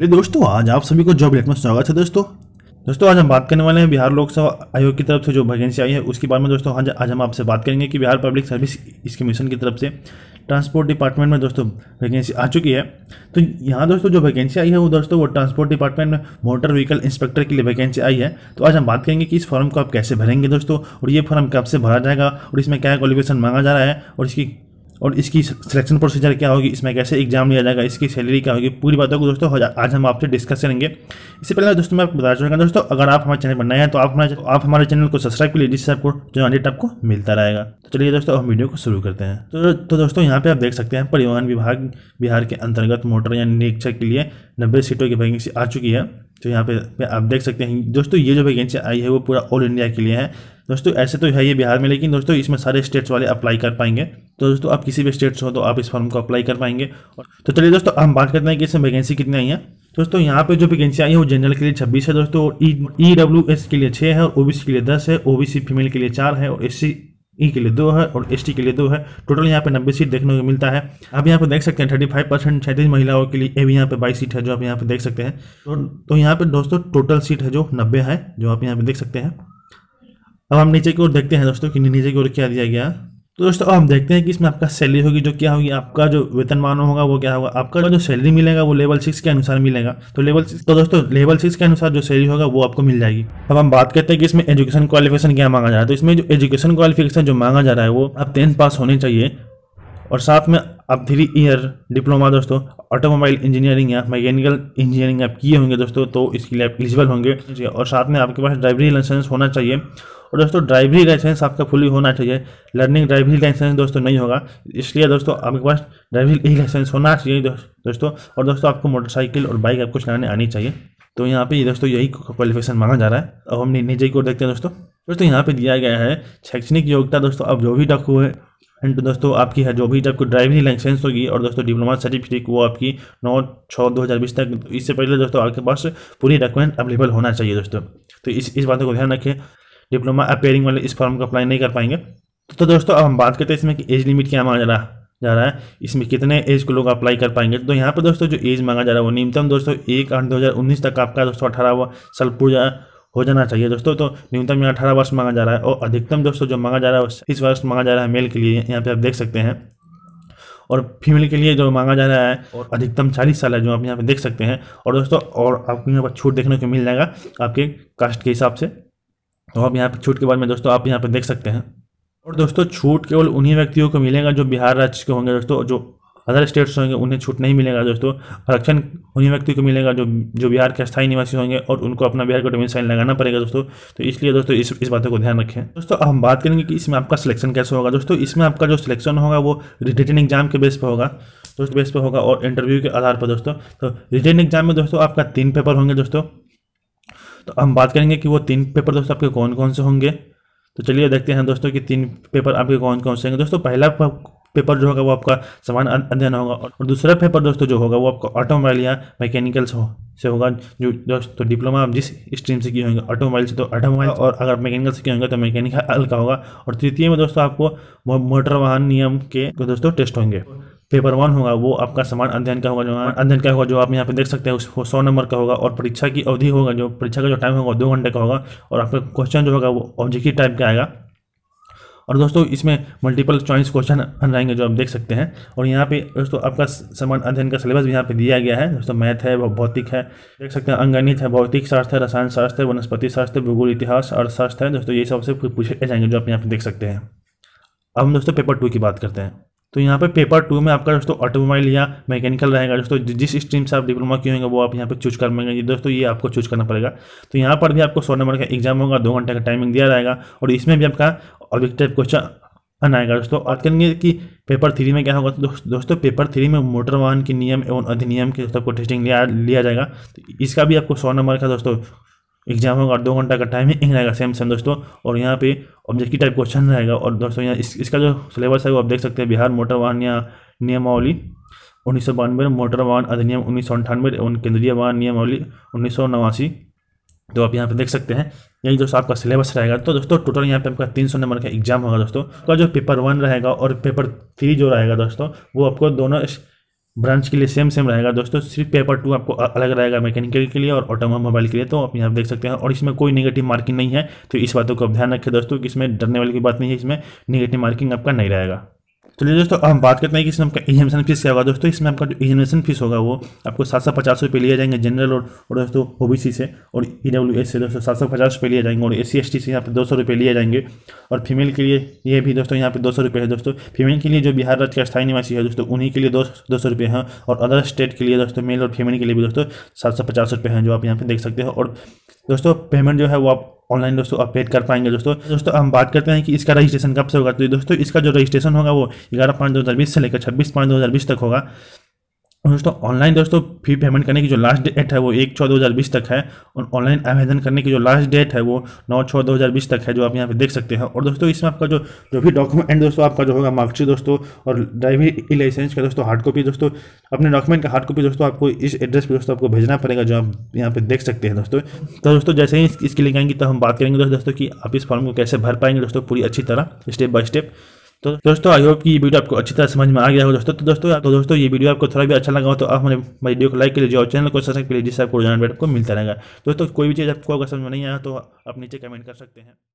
अरे दोस्तों आज आप सभी को जॉब में स्वागत है दोस्तों दोस्तों आज हम बात करने वाले हैं बिहार लोक सेवा आयोग की तरफ से जो वैकेंसी आई है उसके बारे में दोस्तों आज आज हम आपसे बात करेंगे कि बिहार पब्लिक सर्विस इस कमीशन की तरफ से ट्रांसपोर्ट डिपार्टमेंट में दोस्तों वैकेंसी आ चुकी है तो यहाँ दोस्तों जो वैकेंसी आई है वो दोस्तों वो ट्रांसपोर्ट डिपार्टमेंट में मोटर व्हीकल इंस्पेक्टर के लिए वैकेंसी आई है तो आज हम बात करेंगे कि इस फॉर्म को आप कैसे भरेंगे दोस्तों और ये फॉर्म कब से भरा जाएगा और इसमें क्या क्वालिफिकेशन मांगा जा रहा है और इसकी और इसकी सिलेक्शन प्रोसीजर क्या होगी इसमें कैसे एग्जाम लिया जाएगा इसकी सैलरी क्या होगी पूरी बातों को दोस्तों आज हम आपसे डिस्कस करेंगे इससे पहले दोस्तों मैं आपको चुका चाहूँगा दोस्तों अगर आप हमारे चैनल पर नए हैं तो आप हमारे आप हमारे चैनल को सब्सक्राइब कर लीजिए जिससे आपको जो अपडेट आपको मिलता रहेगा तो चलिए दोस्तों हम वीडियो को शुरू करते हैं तो, तो दोस्तों यहाँ पर आप देख सकते हैं परिवहन विभाग बिहार के अंतर्गत मोटर या निरीक्षक के लिए नब्बे सीटों की वैकेंसी आ चुकी है तो यहाँ पे आप देख सकते हैं दोस्तों ये जो वैकेंसी आई है वो पूरा ऑल इंडिया के लिए है दोस्तों ऐसे तो है ये बिहार में लेकिन दोस्तों इसमें सारे स्टेट्स वाले अप्लाई कर पाएंगे तो दोस्तों आप किसी भी स्टेट्स हो तो आप इस फॉर्म को अप्लाई कर पाएंगे तो चलिए दोस्तों हम बात करते हैं कि इसमें वैकेंसी कितनी आई है दोस्तों यहाँ पे जो वैकेंसी आई है वो जनरल के लिए छब्बीस है दोस्तों ई डब्ल्यू एस के लिए छः है और ओबीसी के लिए दस है ओबीसी फीमेल के लिए चार है और एस सी ई e के लिए दो है और एस के लिए दो है टोटल यहाँ पे नब्बे सीट देखने को मिलता है आप यहाँ पे देख सकते हैं थर्टी फाइव परसेंट छैतीस महिलाओं के लिए भी यहाँ पे बाईस सीट है जो आप यहाँ पे देख सकते हैं तो, तो यहाँ पे दोस्तों टोटल सीट है जो नब्बे है जो आप यहाँ पे देख सकते हैं अब हम नीचे की ओर देखते हैं दोस्तों कि नीचे की ओर क्या दिया गया तो दोस्तों अब हम देखते हैं कि इसमें आपका सैलरी होगी जो क्या होगी आपका जो वेतन मानो होगा वो क्या होगा आपका जो सैलरी मिलेगा वो लेवल सिक्स के अनुसार मिलेगा तो लेवल सिक्स तो दोस्तों लेवल सिक्स के अनुसार जो सैलरी होगा वो आपको मिल जाएगी अब हम बात करते हैं कि इसमें एजुकेशन क्वालिफिकेशन क्या मांगा जा रहा है तो इसमें जो एजुकेशन क्वालिफिकेशन जो मांगा जा रहा है वो आप टेंथ पास होने चाहिए और साथ में आप थ्री ईयर डिप्लोमा दोस्तों ऑटोमोबाइल इंजीनियरिंग या मैकेनिकल इंजीनियरिंग आप किए होंगे दोस्तों तो इसके लिए आप एलिजिबल होंगे और साथ में आपके पास ड्राइवरी लाइसेंस होना चाहिए और दोस्तों ड्राइवरी लाइसेंस आपका फुली होना चाहिए लर्निंग ड्राइवरी लाइसेंस दोस्तों नहीं होगा इसलिए दोस्तों आपके पास ड्राइवरी लाइसेंस होना चाहिए दोस्तों और दोस्तों आपको मोटरसाइकिल और बाइक आपको चलाने आनी चाहिए तो यहाँ पे दोस्तों यही क्वालिफिकेशन मांगा जा रहा है अब हम नीचे की ओर देखते हैं दोस्तों दोस्तों यहाँ पे दिया गया है शैक्षणिक योग्यता दोस्तों अब जो भी डॉक्यू है एंड दोस्तों आपकी है जो भी आपको ड्राइविंग लाइसेंस होगी और दोस्तों डिप्लोमा सर्टिफिकेट वो आपकी नौ छः दो हज़ार बीस तक तो इससे पहले दोस्तों आपके पास पूरी डॉक्यूमेंट अवेलेबल होना चाहिए दोस्तों तो इस इस बात को ध्यान रखें डिप्लोमा अपेयरिंग वाले इस फॉर्म को अप्लाई नहीं कर पाएंगे तो दोस्तों अब हम बात करते हैं इसमें कि एज लिमिट क्या मांगा जा रहा जा रहा है इसमें कितने एज के लोग अप्लाई कर पाएंगे तो यहाँ पर दोस्तों जो एज मांगा जा रहा है वो न्यूनतम दोस्तों एक आठ दो हज़ार उन्नीस तक आपका दोस्तों अठारह साल पूरा हो जाना चाहिए दोस्तों तो न्यूनतम यहाँ अठारह वर्ष मांगा जा रहा है और अधिकतम दोस्तों जो मांगा जा रहा है इस वर्ष मांगा जा रहा है मेल के लिए यहाँ पे आप देख सकते हैं और फीमेल के लिए जो मांगा जा रहा है और अधिकतम चालीस साल है जो आप यहाँ पे देख सकते हैं और दोस्तों और आपको यहाँ पर छूट देखने को मिल जाएगा आपके कास्ट के हिसाब से तो आप यहाँ पर छूट के बारे में दोस्तों आप यहाँ पर देख सकते हैं और दोस्तों छूट केवल उन्हीं व्यक्तियों को मिलेगा जो बिहार राज्य के होंगे दोस्तों जो अदर स्टेट्स होंगे उन्हें छूट नहीं मिलेगा दोस्तों आरक्षण उन्हीं व्यक्ति को मिलेगा जो जो बिहार के स्थायी निवासी होंगे और उनको अपना बिहार का डोमिन साइन लगाना पड़ेगा दोस्तों तो इसलिए दोस्तों इस इस बातों को ध्यान रखें दोस्तों अब हम बात करेंगे कि इसमें आपका सिलेक्शन कैसे होगा दोस्तों इसमें आपका जो सिलेक्शन होगा वो रिटर्न एग्जाम के बेस पर होगा दोस्तों बेस पर होगा और इंटरव्यू के आधार पर दोस्तों तो रिटर्न एग्जाम में दोस्तों आपका तीन पेपर होंगे दोस्तों तो हम बात करेंगे कि वो तीन पेपर दोस्तों आपके कौन कौन से होंगे तो चलिए देखते हैं दोस्तों कि तीन पेपर आपके कौन कौन से होंगे दोस्तों पहला पेपर जो होगा वो आपका समान अध्ययन होगा और दूसरा पेपर दोस्तों जो होगा वो आपका ऑटोमोबाइल या मैकेनिकल हो, से होगा जो दोस्तों डिप्लोमा आप जिस स्ट्रीम से किए होंगे ऑटोमोबाइल से तो ऑटोमोबाइल और अगर मैकेनिकल से किए होंगे तो मैकेनिकल का होगा और तृतीय में दोस्तों आपको मोटर वाहन नियम के दोस्तों टेस्ट होंगे पेपर वन होगा वो आपका समान अध्ययन का होगा जो अध्ययन का होगा जो आप यहाँ पे देख सकते हैं उसको सौ नंबर का होगा और परीक्षा की अवधि होगा जो परीक्षा का जो टाइम होगा दो घंटे का होगा और आपका क्वेश्चन जो होगा वो ऑब्जेक्टिव टाइप का आएगा और दोस्तों इसमें मल्टीपल चॉइस क्वेश्चन बन जाएंगे जो आप देख सकते हैं और यहाँ पे दोस्तों आपका समान अध्ययन का सिलेबस भी यहाँ पे दिया गया है दोस्तों मैथ है भौतिक है देख सकते हैं अंगणित है भौतिक शास्त्र है रसायन शास्त्र है वनस्पति शास्त्र भूगोल इतिहास अर्थशास्त्र है दोस्तों ये सबसे पूछे जाएंगे जो आप यहाँ पे देख सकते हैं अब हम दोस्तों पेपर टू की बात करते हैं तो यहाँ पे पेपर टू में आपका दोस्तों ऑटोमोबाइल या मैकेनिकल रहेगा दोस्तों जिस स्ट्रीम से आप डिप्लोमा किए होंगे वो आप यहाँ पे चूज कर पाएंगे दोस्तों ये आपको चूज करना पड़ेगा तो यहाँ पर भी आपको सौ नंबर का एग्जाम होगा दो घंटे का टाइमिंग दिया जाएगा और इसमें भी आपका ऑब्जेक्टिव क्वेश्चन आएगा दोस्तों बात करेंगे कि पेपर थ्री में क्या होगा तो दोस्तों पेपर थ्री में मोटर वाहन के नियम एवं अधिनियम के दोस्तों को टेस्टिंग लिया लिया जाएगा तो इसका भी आपको सौ नंबर का दोस्तों एग्जाम होगा और दो घंटा का टाइम ही रहेगा सेम सेम दोस्तों और यहाँ पे ऑब्जेक्टिव टाइप क्वेश्चन रहेगा और दोस्तों यहाँ इस, इसका जो सिलेबस है वो आप देख सकते हैं बिहार मोटर वाहन या नियमावली उन्नीस सौ बानवे मोटर वाहन अधिनियम उन्नीस सौ अंठानवे एवं केंद्रीय वाहन नियमावली उन्नीस सौ नवासी तो आप यहाँ पे देख सकते हैं यही दोस्तों आपका सिलेबस रहेगा तो दोस्तों टोटल यहाँ पे आपका तीन सौ नंबर का एग्जाम होगा दोस्तों का जो पेपर वन रहेगा और पेपर थ्री जो रहेगा दोस्तों वो आपको दोनों ब्रांच के लिए सेम सेम रहेगा दोस्तों सिर्फ पेपर टू आपको अलग रहेगा मैकेनिकल के लिए और ऑटोमोबाइल के लिए तो आप यहाँ देख सकते हैं और इसमें कोई नेगेटिव मार्किंग नहीं है तो इस बातों को आप ध्यान रखें दोस्तों कि इसमें डरने वाली की बात नहीं है इसमें नेगेटिव मार्किंग आपका नहीं रहेगा चलिए तो दोस्तों हम बात करते हैं कि इसमें आपका एग्जामिनेशन फीस क्या होगा दोस्तों इसमें आपका जो एग्जामिनेशन फीस होगा वो आपको सात सौ पचास रुपये लिए जाएंगे जनरल और और दोस्तों सी से और ई e से दोस्तों सात सौ पचास रुपये लिए जाएंगे और ए सी एस टी से यहाँ पर दो सौ रुपये लिए जाएंगे और फीमेल के लिए ये भी दोस्तों यहाँ पर दो सौ रुपये है दोस्तों फीमेल के लिए जो बिहार राज्य का स्थायी निवासी है दोस्तों उन्हीं के लिए दो दो सौ रुपये हैं और अदर स्टेट के लिए दोस्तों मेल और फीमेल के लिए भी दोस्तों सात सौ पचास रुपये हैं जो आप यहाँ पर देख सकते हो और दोस्तों पेमेंट जो है वो आप ऑनलाइन दोस्तों अपडेट कर पाएंगे दोस्तों दोस्तों हम बात करते हैं कि इसका रजिस्ट्रेशन कब से होगा तो दोस्तों इसका जो रजिस्ट्रेशन होगा वो ग्यारह पाँच दो हज़ार बीस से लेकर छब्बीस पाँच दो हज़ार बीस तक होगा दोस्तों ऑनलाइन दोस्तों फी पेमेंट करने की जो लास्ट डेट है वो एक छः दो हज़ार बीस तक है और ऑनलाइन आवेदन करने की जो लास्ट डेट है वो नौ छः दो हज़ार बीस तक है जो आप यहाँ पे देख सकते हैं और दोस्तों इसमें आपका जो जो भी डॉक्यूमेंट दोस्तों आपका जो होगा मार्कशीट दोस्तों और ड्राइविंग लाइसेंस का दोस्तों हार्ड कॉपी दोस्तों अपने डॉक्यूमेंट का हार्ड कॉपी दोस्तों आपको इस एड्रेस पर दोस्तों आपको भेजना पड़ेगा जो आप यहाँ पर देख सकते हैं दोस्तों तो दोस्तों जैसे ही इसके लिए आएंगे तो हम बात करेंगे दोस्तों की आप इस फॉर्म को कैसे भर पाएंगे दोस्तों पूरी अच्छी तरह स्टेप बाय स्टेप तो दोस्तों आई होप कि ये वीडियो आपको अच्छी तरह समझ में आ गया हो दोस्तों तो दोस्तों तो दोस्तों ये वीडियो आपको थोड़ा भी अच्छा लगा हो तो आप हमारे वीडियो को लाइक कर लीजिए और चैनल को सब्सक्राइब कर लीजिए जिससे आपको रोजाना आपको को मिलता रहेगा दोस्तों कोई भी चीज़ आपको अगर समझ में नहीं आया तो आप नीचे कमेंट कर सकते हैं